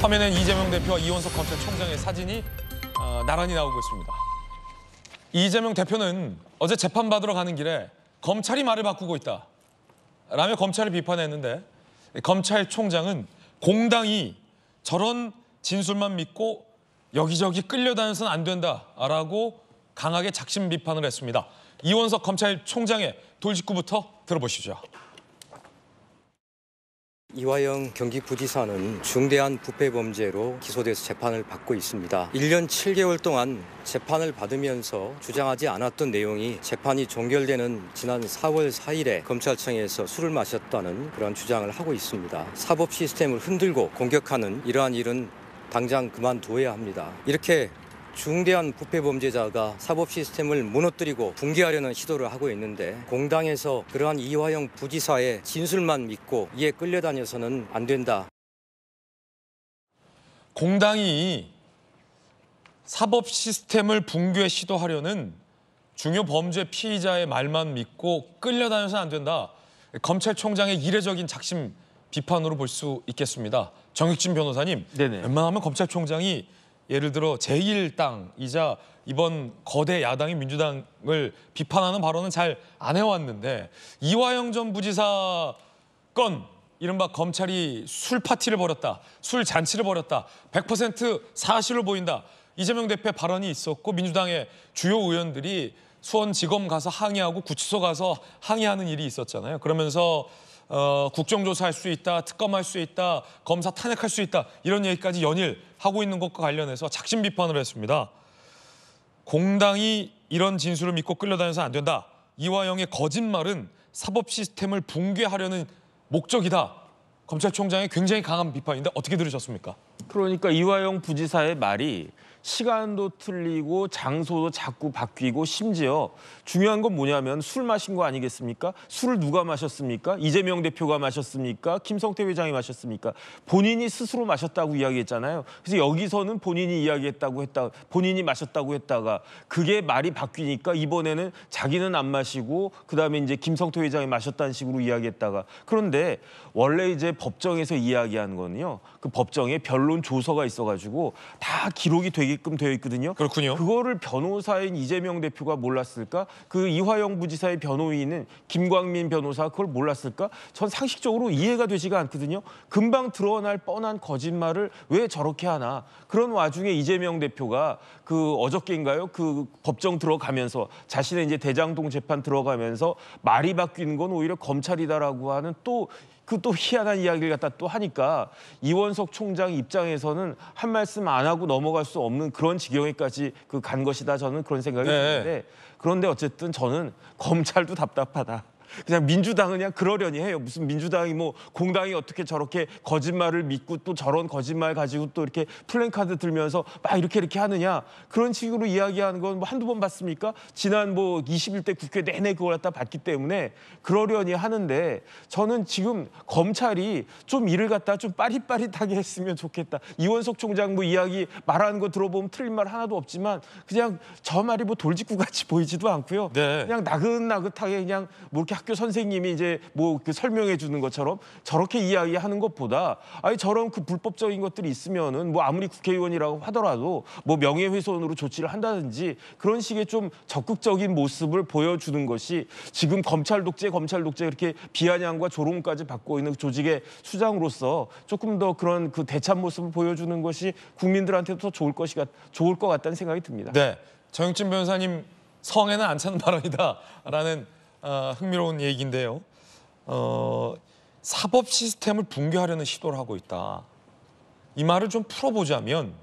화면엔 이재명 대표와 이원석 검찰총장의 사진이 어, 나란히 나오고 있습니다. 이재명 대표는 어제 재판받으러 가는 길에 검찰이 말을 바꾸고 있다. 라며 검찰을 비판했는데 검찰총장은 공당이 저런 진술만 믿고 여기저기 끌려다녀선안 된다라고 강하게 작심 비판을 했습니다. 이원석 검찰총장의 돌직구부터 들어보시죠. 이화영 경기부지사는 중대한 부패범죄로 기소돼서 재판을 받고 있습니다. 1년 7개월 동안 재판을 받으면서 주장하지 않았던 내용이 재판이 종결되는 지난 4월 4일에 검찰청에서 술을 마셨다는 그런 주장을 하고 있습니다. 사법 시스템을 흔들고 공격하는 이러한 일은 당장 그만두어야 합니다. 이렇게 중대한 부패 범죄자가 사법 시스템을 무너뜨리고 붕괴하려는 시도를 하고 있는데 공당에서 그러한 이화영 부지사의 진술만 믿고 이에 끌려다녀서는 안 된다. 공당이 사법 시스템을 붕괴 시도하려는 중요 범죄 피의자의 말만 믿고 끌려다녀서안 된다. 검찰총장의 이례적인 작심 비판으로 볼 수 있겠습니다. 정익진 변호사님, 네네. 웬만하면 검찰총장이 예를 들어 제1당이자 이번 거대 야당인 민주당을 비판하는 발언은 잘 안 해왔는데 이화영 전 부지사 건 이른바 검찰이 술 파티를 벌였다, 술 잔치를 벌였다, 100% 사실로 보인다. 이재명 대표 발언이 있었고 민주당의 주요 의원들이 수원지검 가서 항의하고 구치소 가서 항의하는 일이 있었잖아요. 그러면서 어, 국정조사할 수 있다, 특검할 수 있다, 검사 탄핵할 수 있다 이런 얘기까지 연일 하고 있는 것과 관련해서 작심 비판을 했습니다. 공당이 이런 진술을 믿고 끌려다녀서 안 된다. 이화영의 거짓말은 사법 시스템을 붕괴하려는 목적이다. 검찰총장의 굉장히 강한 비판인데 어떻게 들으셨습니까? 그러니까 이화영 부지사의 말이 시간도 틀리고 장소도 자꾸 바뀌고 심지어 중요한 건 뭐냐면 술 마신 거 아니겠습니까? 술을 누가 마셨습니까? 이재명 대표가 마셨습니까? 김성태 회장이 마셨습니까? 본인이 스스로 마셨다고 이야기했잖아요. 그래서 여기서는 본인이 이야기했다고 했다, 본인이 마셨다고 했다가 그게 말이 바뀌니까 이번에는 자기는 안 마시고 그다음에 이제 김성태 회장이 마셨다는 식으로 이야기했다가 그런데 원래 이제 법정에서 이야기한 거는요. 그 법정에 변론 조서가 있어가지고 다 기록이 되기 되게끔 되어 있거든요. 그렇군요. 그거를 변호사인 이재명 대표가 몰랐을까? 그 이화영 부지사의 변호인은 김광민 변호사 그걸 몰랐을까? 전 상식적으로 이해가 되지가 않거든요. 금방 드러날 뻔한 거짓말을 왜 저렇게 하나? 그런 와중에 이재명 대표가 그 어저께인가요? 그 법정 들어가면서 자신의 이제 대장동 재판 들어가면서 말이 바뀌는 건 오히려 검찰이다라고 하는 또 그또 희한한 이야기를 갖다 또 하니까 이원석 총장 입장에서는 한 말씀 안 하고 넘어갈 수 없는 그런 지경에까지 그 간 것이다 저는 그런 생각이 네. 드는데 그런데 어쨌든 저는 검찰도 답답하다. 그냥 민주당은 그냥 그러려니 해요. 무슨 민주당이 뭐 공당이 어떻게 저렇게 거짓말을 믿고 또 저런 거짓말 가지고 또 이렇게 플랜카드 들면서 막 이렇게 이렇게 하느냐 그런 식으로 이야기하는 건 뭐 한두 번 봤습니까? 지난 뭐 21대 국회 내내 그걸 갖다 봤기 때문에 그러려니 하는데 저는 지금 검찰이 좀 일을 갖다 좀 빠릿빠릿하게 했으면 좋겠다. 이원석 총장 뭐 이야기 말하는 거 들어보면 틀린 말 하나도 없지만 그냥 저 말이 뭐 돌직구 같이 보이지도 않고요. 네. 그냥 나긋나긋하게 그냥 뭐 이렇게 학교 선생님이 이제 뭐 그 설명해 주는 것처럼 저렇게 이야기하는 것보다 아니 저런 그 불법적인 것들이 있으면은 뭐 아무리 국회의원이라고 하더라도 뭐 명예훼손으로 조치를 한다든지 그런 식의 좀 적극적인 모습을 보여주는 것이 지금 검찰 독재 검찰 독재 이렇게 비아냥과 조롱까지 받고 있는 그 조직의 수장으로서 조금 더 그런 그 대참 모습을 보여주는 것이 국민들한테도 더 좋을 것이 좋을 것 같다는 생각이 듭니다. 네. 정영진 변호사님 성에는 안 차는 발언이다라는 아, 흥미로운 얘기인데요. 어, 사법 시스템을 붕괴하려는 시도를 하고 있다. 이 말을 좀 풀어보자면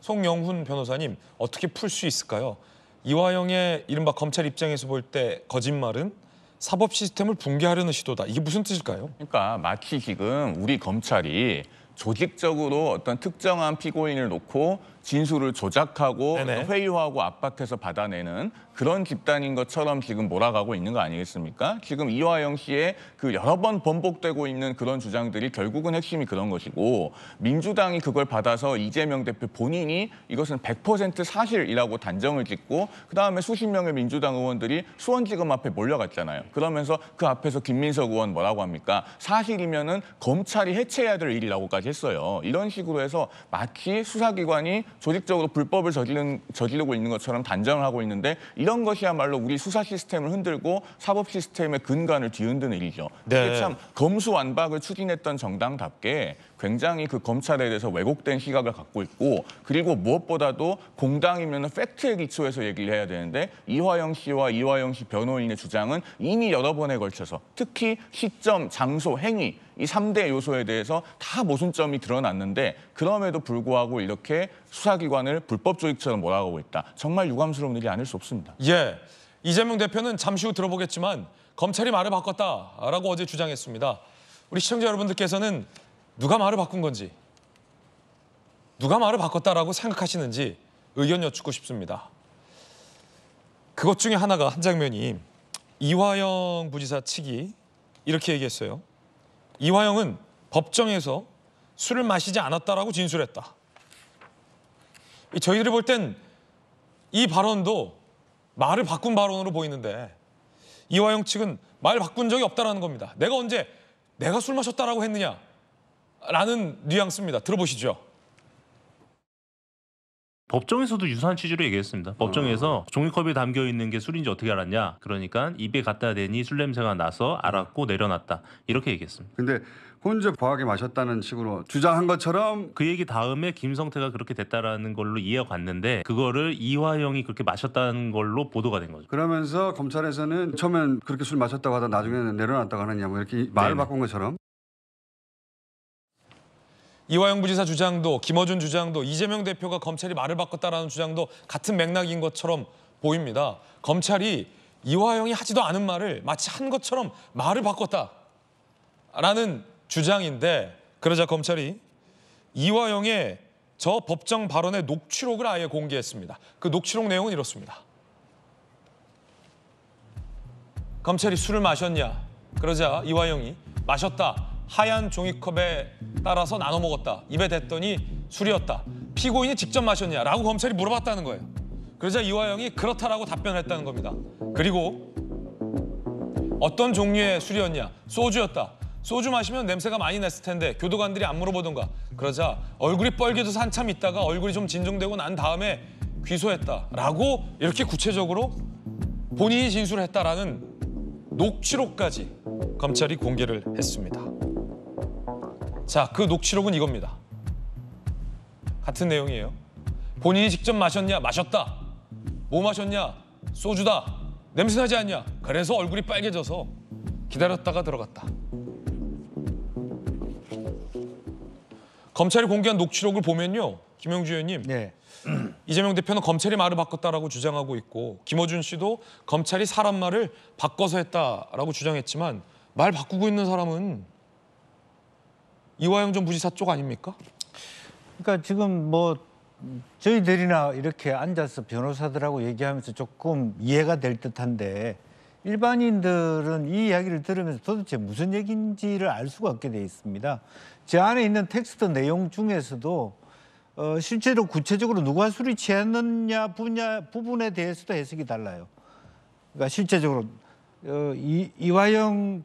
송영훈 변호사님 어떻게 풀 수 있을까요? 이화영의 이른바 검찰 입장에서 볼 때 거짓말은 사법 시스템을 붕괴하려는 시도다. 이게 무슨 뜻일까요? 그러니까 마치 지금 우리 검찰이 조직적으로 어떤 특정한 피고인을 놓고 진술을 조작하고 회유하고 압박해서 받아내는 그런 집단인 것처럼 지금 몰아가고 있는 거 아니겠습니까? 지금 이화영 씨의 그 여러 번 번복되고 있는 그런 주장들이 결국은 핵심이 그런 것이고 민주당이 그걸 받아서 이재명 대표 본인이 이것은 100% 사실이라고 단정을 짓고 그다음에 수십 명의 민주당 의원들이 수원지검 앞에 몰려갔잖아요. 그러면서 그 앞에서 김민석 의원 뭐라고 합니까? 사실이면은 검찰이 해체해야 될 일이라고까지 했어요. 이런 식으로 해서 마치 수사기관이 조직적으로 불법을 저지른, 저지르고 있는 것처럼 단정을 하고 있는데 이런 것이야말로 우리 수사 시스템을 흔들고 사법 시스템의 근간을 뒤흔드는 일이죠. 네. 이게 참 검수완박을 추진했던 정당답게 굉장히 그 검찰에 대해서 왜곡된 시각을 갖고 있고 그리고 무엇보다도 공당이면 팩트에 기초해서 얘기를 해야 되는데 이화영 씨와 이화영 씨 변호인의 주장은 이미 여러 번에 걸쳐서 특히 시점, 장소, 행위 이 3대 요소에 대해서 다 모순점이 드러났는데 그럼에도 불구하고 이렇게 수사기관을 불법 조직처럼 몰아가고 있다. 정말 유감스러운 일이 아닐 수 없습니다. 예, 이재명 대표는 잠시 후 들어보겠지만 검찰이 말을 바꿨다라고 어제 주장했습니다. 우리 시청자 여러분들께서는 누가 말을 바꾼 건지 누가 말을 바꿨다라고 생각하시는지 의견 여쭙고 싶습니다. 그것 중에 하나가 한 장면이 이화영 부지사 측이 이렇게 얘기했어요. 이화영은 법정에서 술을 마시지 않았다라고 진술했다. 저희들이 볼 땐 이 발언도 말을 바꾼 발언으로 보이는데 이화영 측은 말 바꾼 적이 없다라는 겁니다. 내가 언제 내가 술 마셨다라고 했느냐라는 뉘앙스입니다. 들어보시죠. 법정에서도 유사한 취지로 얘기했습니다. 법정에서 음. 종이컵에 담겨 있는 게 술인지 어떻게 알았냐? 그러니까 입에 갖다 대니 술 냄새가 나서 알았고 내려놨다. 이렇게 얘기했습니다. 근데 혼자 과하게 마셨다는 식으로 주장한 것처럼 그 얘기 다음에 김성태가 그렇게 됐다라는 걸로 이어 갔는데 그거를 이화영이 그렇게 마셨다는 걸로 보도가 된 거죠. 그러면서 검찰에서는 처음엔 그렇게 술 마셨다고 하다 나중에는 내려놨다고 하느냐 뭐 이렇게 말을 네 바꾼 것처럼 이화영 부지사 주장도 김어준 주장도 이재명 대표가 검찰이 말을 바꿨다라는 주장도 같은 맥락인 것처럼 보입니다. 검찰이 이화영이 하지도 않은 말을 마치 한 것처럼 말을 바꿨다라는 주장인데 그러자 검찰이 이화영의 저 법정 발언의 녹취록을 아예 공개했습니다. 그 녹취록 내용은 이렇습니다. 검찰이 술을 마셨냐? 그러자 이화영이 마셨다. 하얀 종이컵에 따라서 나눠 먹었다. 입에 댔더니 술이었다. 피고인이 직접 마셨냐라고 검찰이 물어봤다는 거예요. 그러자 이화영이 그렇다라고 답변을 했다는 겁니다. 그리고 어떤 종류의 술이었냐? 소주였다. 소주 마시면 냄새가 많이 났을 텐데 교도관들이 안 물어보던가. 그러자 얼굴이 뻘개져서 한참 있다가 얼굴이 좀 진정되고 난 다음에 귀소했다라고 이렇게 구체적으로 본인이 진술을 했다라는 녹취록까지 검찰이 공개를 했습니다. 자, 그 녹취록은 이겁니다. 같은 내용이에요. 본인이 직접 마셨냐? 마셨다. 뭐 마셨냐? 소주다. 냄새나지 않냐? 그래서 얼굴이 빨개져서 기다렸다가 들어갔다. 검찰이 공개한 녹취록을 보면요. 김영주 의원님. 네. 이재명 대표는 검찰이 말을 바꿨다라고 주장하고 있고 김어준 씨도 검찰이 사람 말을 바꿔서 했다라고 주장했지만 말 바꾸고 있는 사람은 이화영 전 부지사 쪽 아닙니까? 그러니까 지금 뭐 저희들이나 이렇게 앉아서 변호사들하고 얘기하면서 조금 이해가 될 듯한데 일반인들은 이 이야기를 들으면서 도대체 무슨 얘기인지를 알 수가 없게 돼 있습니다. 제 안에 있는 텍스트 내용 중에서도 어, 실제로 구체적으로 누가 술이 취했느냐 분야 부분에 대해서도 해석이 달라요. 그러니까 실제적으로 어, 이, 이화영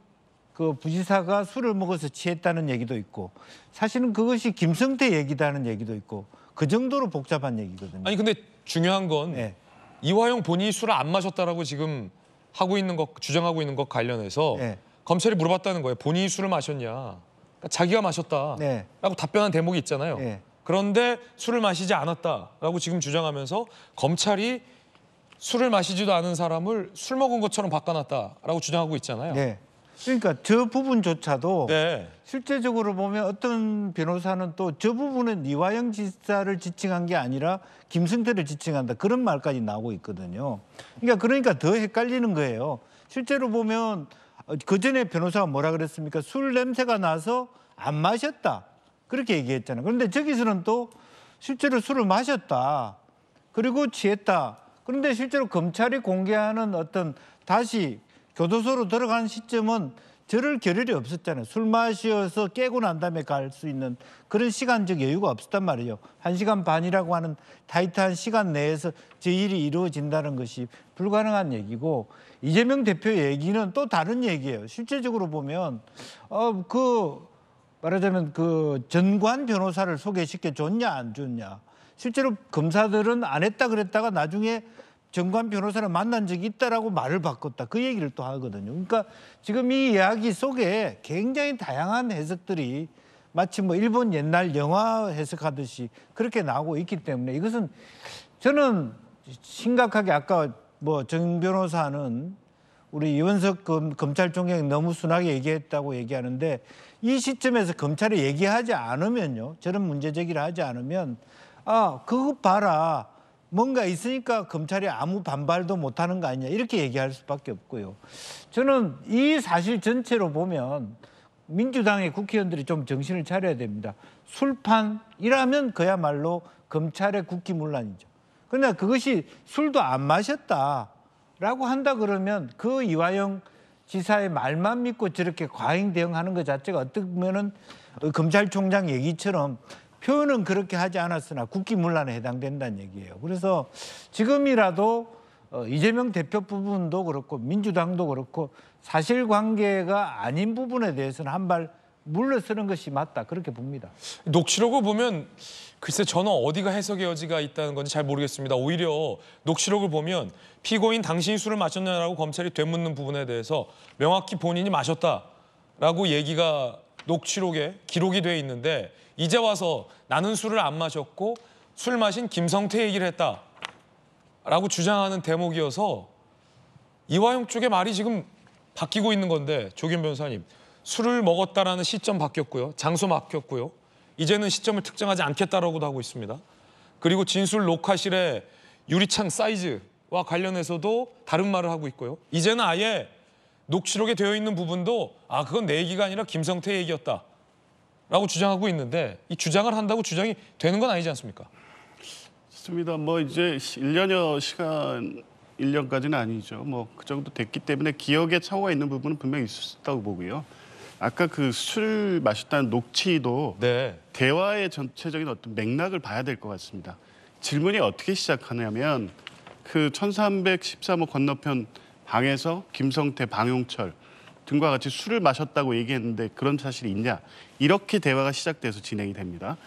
그 부지사가 술을 먹어서 취했다는 얘기도 있고 사실은 그것이 김성태 얘기다는 얘기도 있고 그 정도로 복잡한 얘기거든요. 아니 근데 중요한 건 네. 이화영 본인이 술을 안 마셨다라고 지금 하고 있는 것 주장하고 있는 것 관련해서 네. 검찰이 물어봤다는 거예요. 본인이 술을 마셨냐? 그러니까 자기가 마셨다라고 네. 답변한 대목이 있잖아요. 예. 그런데 술을 마시지 않았다라고 지금 주장하면서 검찰이 술을 마시지도 않은 사람을 술 먹은 것처럼 바꿔놨다라고 주장하고 있잖아요. 네. 그러니까 저 부분조차도 네. 실제적으로 보면 어떤 변호사는 또 저 부분은 이화영 지사를 지칭한 게 아니라 김승태를 지칭한다 그런 말까지 나오고 있거든요. 그러니까 그러니까 더 헷갈리는 거예요. 실제로 보면 어, 그 전에 변호사가 뭐라 그랬습니까? 술 냄새가 나서 안 마셨다 그렇게 얘기했잖아요. 그런데 저기서는 또 실제로 술을 마셨다 그리고 취했다. 그런데 실제로 검찰이 공개하는 어떤 다시 교도소로 들어간 시점은 저럴 겨를이 없었잖아요. 술 마시어서 깨고 난 다음에 갈 수 있는 그런 시간적 여유가 없었단 말이에요. 한 시간 반이라고 하는 타이트한 시간 내에서 제 일이 이루어진다는 것이 불가능한 얘기고 이재명 대표 얘기는 또 다른 얘기예요. 실제적으로 보면 어 그 말하자면 그 전관 변호사를 소개시켜 줬냐 안 줬냐. 실제로 검사들은 안 했다 그랬다가 나중에 정관 변호사를 만난 적이 있다라고 말을 바꿨다. 그 얘기를 또 하거든요. 그러니까 지금 이 이야기 속에 굉장히 다양한 해석들이 마치 뭐 일본 옛날 영화 해석하듯이 그렇게 나오고 있기 때문에 이것은 저는 심각하게 아까 뭐 정 변호사는 우리 이원석 검, 검찰총장이 너무 순하게 얘기했다고 얘기하는데 이 시점에서 검찰이 얘기하지 않으면요. 저런 문제 제기를 하지 않으면 아, 그거 봐라. 뭔가 있으니까 검찰이 아무 반발도 못하는 거 아니냐 이렇게 얘기할 수밖에 없고요. 저는 이 사실 전체로 보면 민주당의 국회의원들이 좀 정신을 차려야 됩니다. 술판이라면 그야말로 검찰의 국기문란이죠. 그러나 그것이 술도 안 마셨다라고 한다 그러면 그 이화영 지사의 말만 믿고 저렇게 과잉 대응하는 것 자체가 어떻게 보면은 검찰총장 얘기처럼 표현은 그렇게 하지 않았으나 국기문란에 해당된다는 얘기예요. 그래서 지금이라도 어, 이재명 대표 부분도 그렇고 민주당도 그렇고 사실관계가 아닌 부분에 대해서는 한 발 물러서는 것이 맞다 그렇게 봅니다. 녹취록을 보면 글쎄 저는 어디가 해석의 여지가 있다는 건지 잘 모르겠습니다. 오히려 녹취록을 보면 피고인 당신이 술을 마셨냐라고 검찰이 되묻는 부분에 대해서 명확히 본인이 마셨다라고 얘기가 녹취록에 기록이 돼 있는데 이제 와서 나는 술을 안 마셨고 술 마신 김성태 얘기를 했다라고 주장하는 대목이어서 이화영 쪽의 말이 지금 바뀌고 있는 건데 조균 변호사님 술을 먹었다라는 시점 바뀌었고요. 장소 바뀌었고요. 이제는 시점을 특정하지 않겠다라고도 하고 있습니다. 그리고 진술 녹화실의 유리창 사이즈와 관련해서도 다른 말을 하고 있고요. 이제는 아예 녹취록에 되어 있는 부분도 아 그건 내 얘기가 아니라 김성태 얘기였다. 라고 주장하고 있는데 이 주장을 한다고 주장이 되는 건 아니지 않습니까? 맞습니다. 뭐 이제 1년여 시간 1년까지는 아니죠. 뭐 그 정도 됐기 때문에 기억의 차후가 있는 부분은 분명히 있을 수 있다고 보고요. 아까 그 술 마셨다는 녹취도 네. 대화의 전체적인 어떤 맥락을 봐야 될 것 같습니다. 질문이 어떻게 시작하냐면 그 1313호 건너편 방에서 김성태, 방용철 등과 같이 술을 마셨다고 얘기했는데 그런 사실이 있냐 이렇게 대화가 시작돼서 진행이 됩니다.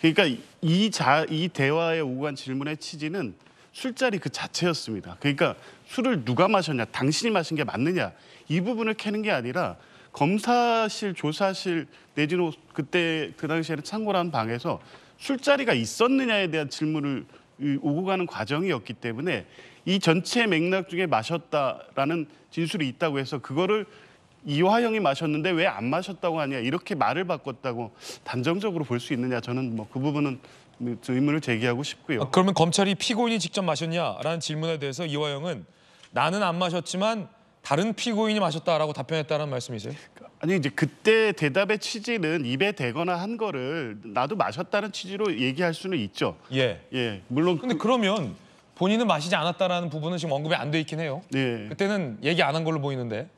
그러니까 이, 자, 이 대화에 오간 질문의 취지는 술자리 그 자체였습니다. 그러니까 술을 누가 마셨냐, 당신이 마신 게 맞느냐 이 부분을 캐는 게 아니라 검사실, 조사실 내지는 그때 그 당시에는 창고라는 방에서 술자리가 있었느냐에 대한 질문을 오고 가는 과정이었기 때문에 이 전체 맥락 중에 마셨다라는 진술이 있다고 해서 그거를 이화영이 마셨는데 왜 안 마셨다고 하냐 이렇게 말을 바꿨다고 단정적으로 볼 수 있느냐 저는 뭐 그 부분은 의문을 제기하고 싶고요. 아, 그러면 검찰이 피고인이 직접 마셨냐라는 질문에 대해서 이화영은 나는 안 마셨지만 다른 피고인이 마셨다라고 답변했다는 말씀이세요? 아니 이제 그때 대답의 취지는 입에 대거나 한 거를 나도 마셨다는 취지로 얘기할 수는 있죠. 예. 예. 물론 근데 그... 러면 본인은 마시지 않았다라는 부분은 지금 언급이 안 돼 있긴 해요. 예. 그때는 얘기 안 한 걸로 보이는데.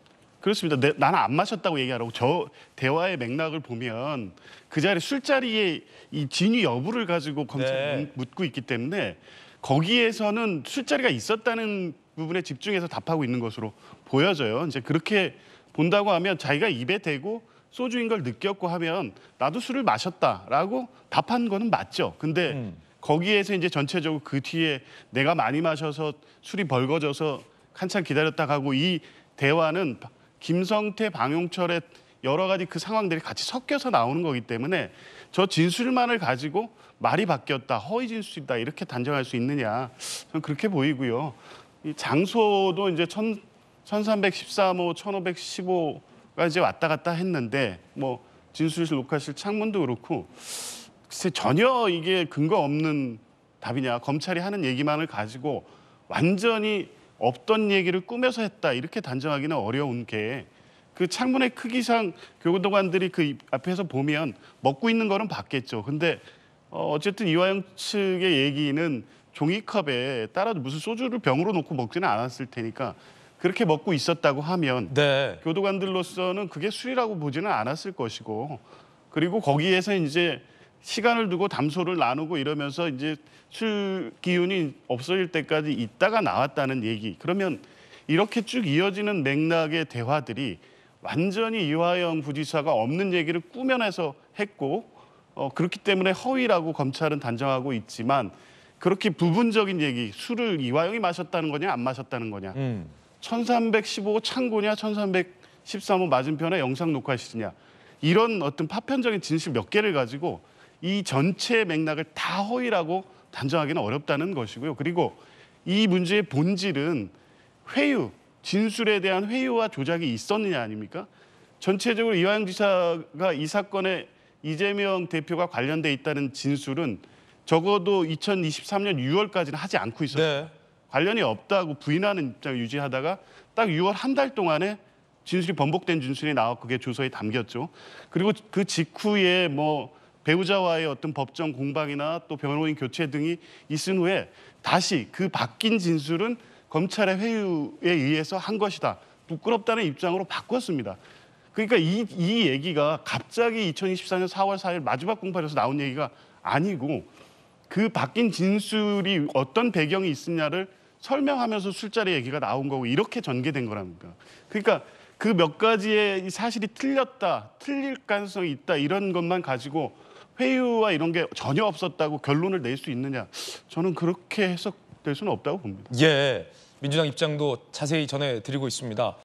그렇습니다. 내, 나는 안 마셨다고 얘기하라고 저 대화의 맥락을 보면 그 자리 술자리에 이 진위 여부를 가지고 검찰이 네. 묻고 있기 때문에 거기에서는 술자리가 있었다는 부분에 집중해서 답하고 있는 것으로 보여져요. 이제 그렇게 본다고 하면 자기가 입에 대고 소주인 걸 느꼈고 하면 나도 술을 마셨다라고 답한 거는 맞죠. 근데 음. 거기에서 이제 전체적으로 그 뒤에 내가 많이 마셔서 술이 벌거져서 한참 기다렸다 가고 이 대화는 김성태, 방용철의 여러 가지 그 상황들이 같이 섞여서 나오는 거기 때문에 저 진술만을 가지고 말이 바뀌었다, 허위 진술이다 이렇게 단정할 수 있느냐 저는 그렇게 보이고요. 이 장소도 이제 천, 1313호, 1515가 이제 왔다 갔다 했는데 뭐 진술실 녹화실 창문도 그렇고 글쎄 전혀 이게 근거 없는 답이냐 검찰이 하는 얘기만을 가지고 완전히 없던 얘기를 꾸며서 했다 이렇게 단정하기는 어려운 게 그 창문의 크기상 교도관들이 그 앞에서 보면 먹고 있는 거는 봤겠죠. 근데 어, 쨌든 이화영 측의 얘기는 종이컵에 따라 무슨 소주를 병으로 놓고 먹지는 않았을 테니까 그렇게 먹고 있었다고 하면 네. 교도관들로서는 그게 술이라고 보지는 않았을 것이고 그리고 거기에서 이제 시간을 두고 담소를 나누고 이러면서 이제 술 기운이 없어질 때까지 있다가 나왔다는 얘기. 그러면 이렇게 쭉 이어지는 맥락의 대화들이 완전히 이화영 부지사가 없는 얘기를 꾸며내서 했고 어, 그렇기 때문에 허위라고 검찰은 단정하고 있지만 그렇게 부분적인 얘기, 술을 이화영이 마셨다는 거냐 안 마셨다는 거냐 음. 1315호 창고냐 1313호 맞은편에 영상 녹화 시느냐 이런 어떤 파편적인 진실 몇 개를 가지고 이 전체 맥락을 다 허위라고 단정하기는 어렵다는 것이고요. 그리고 이 문제의 본질은 회유, 진술에 대한 회유와 조작이 있었느냐 아닙니까? 전체적으로 이화영 지사가 이 사건에 이재명 대표가 관련돼 있다는 진술은 적어도 2023년 6월까지는 하지 않고 있었어요. 네. 관련이 없다고 부인하는 입장을 유지하다가 딱 6월 한 달 동안에 진술이 번복된 진술이 나와 그게 조서에 담겼죠. 그리고 그 직후에 뭐 배우자와의 어떤 법정 공방이나 또 변호인 교체 등이 있은 후에 다시 그 바뀐 진술은 검찰의 회유에 의해서 한 것이다. 부끄럽다는 입장으로 바꿨습니다. 그러니까 이, 이 얘기가 갑자기 2024년 4월 4일 마지막 공판에서 나온 얘기가 아니고 그 바뀐 진술이 어떤 배경이 있느냐를 설명하면서 술자리 얘기가 나온 거고 이렇게 전개된 거랍니다. 그러니까 그 몇 가지의 사실이 틀렸다, 틀릴 가능성이 있다 이런 것만 가지고 회유와 이런 게 전혀 없었다고 결론을 낼 수 있느냐 저는 그렇게 해석될 수는 없다고 봅니다. 예, 민주당 입장도 자세히 전해드리고 있습니다.